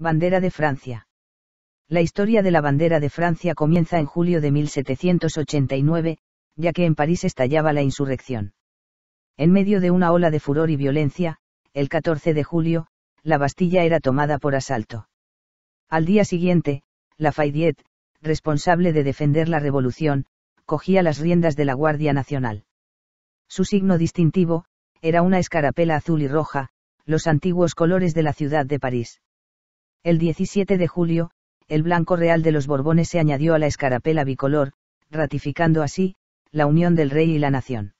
Bandera de Francia. La historia de la bandera de Francia comienza en julio de 1789, ya que en París estallaba la insurrección. En medio de una ola de furor y violencia, el 14 de julio, la Bastilla era tomada por asalto. Al día siguiente, la fayette responsable de defender la revolución, cogía las riendas de la Guardia Nacional. Su signo distintivo, era una escarapela azul y roja, los antiguos colores de la ciudad de París. El 17 de julio, el blanco real de los Borbones se añadió a la escarapela bicolor, ratificando así, la unión del rey y la nación.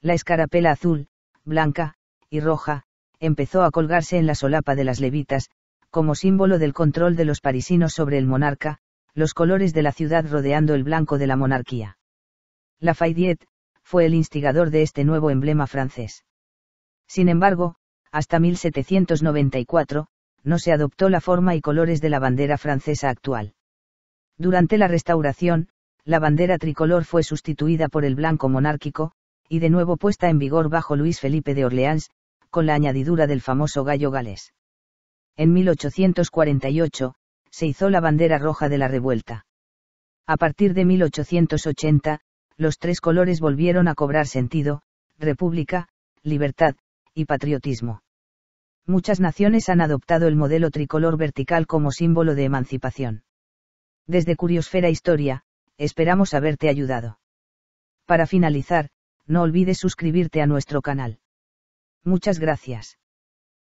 La escarapela azul, blanca, y roja, empezó a colgarse en la solapa de las levitas, como símbolo del control de los parisinos sobre el monarca, los colores de la ciudad rodeando el blanco de la monarquía. La Fayette, fue el instigador de este nuevo emblema francés. Sin embargo, hasta 1794, no se adoptó la forma y colores de la bandera francesa actual. Durante la restauración, la bandera tricolor fue sustituida por el blanco monárquico, y de nuevo puesta en vigor bajo Luis Felipe de Orleans, con la añadidura del famoso gallo galés. En 1848, se hizo la bandera roja de la revuelta. A partir de 1880, los tres colores volvieron a cobrar sentido, república, libertad, y patriotismo muchas naciones han adoptado el modelo tricolor vertical como símbolo de emancipación. Desde Curiosfera Historia, esperamos haberte ayudado. Para finalizar, no olvides suscribirte a nuestro canal. Muchas gracias.